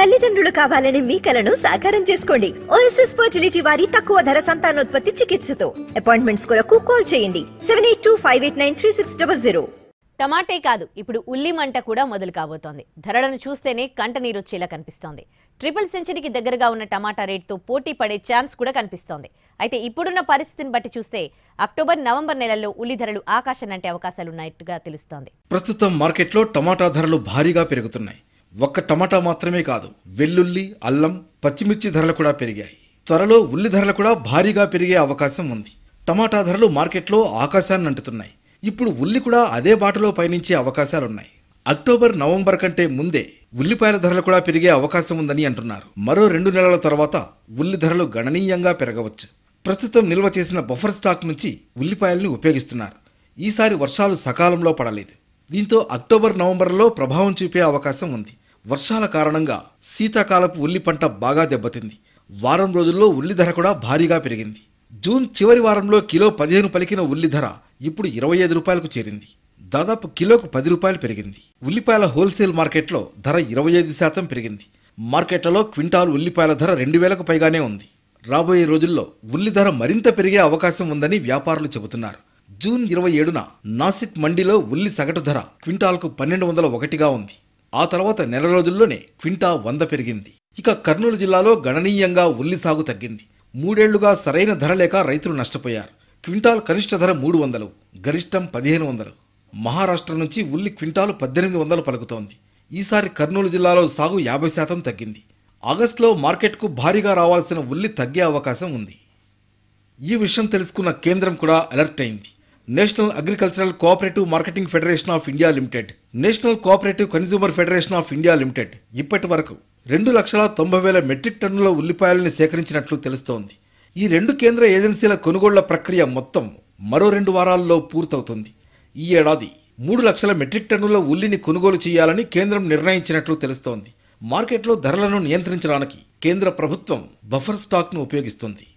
తల్లిదండ్రులు కావాలని మీ కలను సాకారం చేసుకోండి ఓఎస్ఎస్ ఫర్టిలిటీ వారి తక్కువ ధర సంతానోత్పత్తి చికిత్సతో అపాయింట్మెంట్స్ కొరకు కాల్ చేయండి seven eight two five eight nine three six double zero టమాటే కాదు ఇప్పుడు ఉల్లి మంట కూడా మొదలు కాబోతోంది ధరలను చూస్తేనే కంట నీరొచ్చేలా కనిపిస్తోంది ట్రిపుల్ సెంచరీకి దగ్గరగా ఉన్న టమాటా రేటుతో పోటీ పడే ఛాన్స్ కూడా కనిపిస్తోంది అయితే ఇప్పుడున్న పరిస్థితిని బట్టి చూస్తే అక్టోబర్ నవంబర్ నెలల్లో ఉల్లి ధరలు ఆకాశం అంటే అవకాశాలున్నట్టుగా తెలుస్తోంది ప్రస్తుతం మార్కెట్లో టమాటా ధరలు భారీగా పెరుగుతున్నాయి ఒక్క టమాటా మాత్రమే కాదు వెల్లుల్లి అల్లం పచ్చిమిర్చి ధరలు కూడా పెరిగాయి త్వరలో ఉల్లి ధరలు కూడా భారీగా పెరిగే అవకాశం ఉంది టమాటా ధరలు మార్కెట్లో ఆకాశాన్ని అంటుతున్నాయి ఇప్పుడు ఉల్లి కూడా అదే బాటలో పయనించే అవకాశాలున్నాయి అక్టోబర్ నవంబర్ కంటే ముందే ఉల్లిపాయల ధరలు కూడా పెరిగే అవకాశం ఉందని అంటున్నారు మరో రెండు నెలల తర్వాత ఉల్లి ధరలు గణనీయంగా పెరగవచ్చు ప్రస్తుతం నిల్వ చేసిన బఫర్ స్టాక్ నుంచి ఉల్లిపాయల్ని ఉపయోగిస్తున్నారు ఈసారి వర్షాలు సకాలంలో పడలేదు దీంతో అక్టోబర్ నవంబర్లో ప్రభావం చూపే అవకాశం ఉంది వర్షాల కారణంగా శీతాకాలపు ఉల్లి పంట బాగా దెబ్బతింది వారం రోజుల్లో ఉల్లి ధర కూడా భారీగా పెరిగింది జూన్ చివరి వారంలో కిలో పదిహేను పలికిన ఉల్లి ధర ఇప్పుడు ఇరవై ఐదు రూపాయలకు చేరింది దాదాపు కిలోకు పది రూపాయలు పెరిగింది ఉల్లిపాయల హోల్సేల్ మార్కెట్లో ధర ఇరవై ఐదు శాతం పెరిగింది మార్కెట్లలో క్వింటాల్ ఉల్లిపాయల ధర రెండు వేలకు పైగానే ఉంది రాబోయే రోజుల్లో ఉల్లి ధర మరింత పెరిగే అవకాశం ఉందని వ్యాపారులు చెబుతున్నారు జూన్ ఇరవై ఏడున నాసిక్ మండీలో ఉల్లి సగటు ధర క్వింటాల్కు పన్నెండు వందల ఒకటిగా ఉంది ఆ తర్వాత నెల రోజుల్లోనే క్వింటా వంద పెరిగింది ఇక కర్నూలు జిల్లాలో గణనీయంగా ఉల్లి సాగు తగ్గింది మూడేళ్లుగా సరైన ధర లేక రైతులు నష్టపోయారు క్వింటాల్ కనిష్ట ధర మూడు వందలు గరిష్టం పదిహేను వందలు మహారాష్ట్ర నుంచి ఉల్లి క్వింటాలు పద్దెనిమిది వందలు పలుకుతోంది ఈసారి కర్నూలు జిల్లాలో సాగు యాభై శాతం తగ్గింది ఆగస్టులో మార్కెట్కు భారీగా రావాల్సిన ఉల్లి తగ్గే అవకాశం ఉంది ఈ విషయం తెలుసుకున్న కేంద్రం కూడా అలర్ట్ అయింది national agricultural cooperative marketing federation of India limited national cooperative consumer federation of India limited ఇప్పటి వరకు రెండు లక్షల తొంభై వేల మెట్రిక్ టన్నుల ఉల్లిపాయలను సేకరించినట్లు తెలుస్తోంది ఈ రెండు కేంద్ర ఏజెన్సీల కొనుగోళ్ల ప్రక్రియ మొత్తం మరో రెండు వారాల్లో పూర్తవుతుంది ఈ ఏడాది మూడు లక్షల మెట్రిక్ టన్నుల ఉల్లిని కొనుగోలు చేయాలని కేంద్రం నిర్ణయించినట్లు తెలుస్తోంది మార్కెట్లో ధరలను నియంత్రించడానికి కేంద్ర ప్రభుత్వం బఫర్ స్టాక్ను ఉపయోగిస్తుంది